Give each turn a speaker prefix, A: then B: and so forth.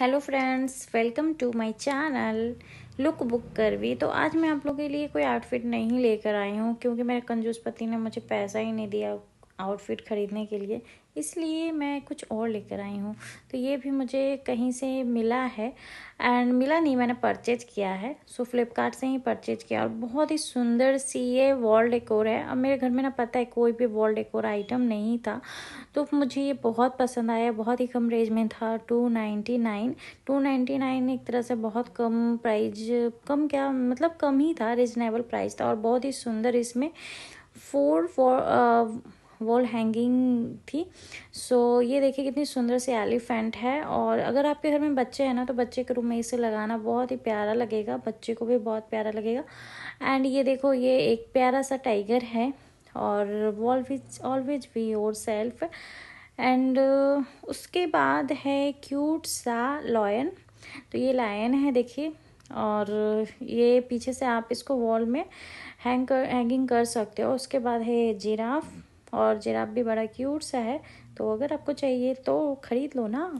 A: hello friends welcome to my channel look book कर भी तो आज मैं आप लोगों के लिए कोई आउटफिट नहीं लेकर आई हूँ क्योंकि मेरे कंजूस पति ने मुझे पैसा ही नहीं दिया आउटफिट ख़रीदने के लिए इसलिए मैं कुछ और लेकर आई हूँ तो ये भी मुझे कहीं से मिला है एंड मिला नहीं मैंने परचेज किया है सो फ्लिपकार्ट से ही परचेज किया और बहुत ही सुंदर सी ये वॉल डेकोर है अब मेरे घर में ना पता है कोई भी वॉल डेकोर आइटम नहीं था तो मुझे ये बहुत पसंद आया बहुत ही कम रेंज में था two ninety nine two ninety nine एक तरह से बहुत कम प्राइज कम क्या मतलब कम ही था रिजनेबल प्राइस था और बहुत ही सुंदर इसमें फोर फॉर वॉल हैंगिंग थी सो so, ये देखिए कितनी सुंदर सी एलिफेंट है और अगर आपके घर में बच्चे हैं ना तो बच्चे के रूम में इसे लगाना बहुत ही प्यारा लगेगा बच्चे को भी बहुत प्यारा लगेगा एंड ये देखो ये एक प्यारा सा टाइगर है और वॉलविज always be yourself and उसके बाद है क्यूट सा लॉयन तो ये लायन है देखिए और ये पीछे से आप इसको वॉल में हैंग कर हैंगिंग कर सकते हो उसके बाद है जिराफ और जिराब भी बड़ा क्यूट सा है तो अगर आपको चाहिए तो ख़रीद लो ना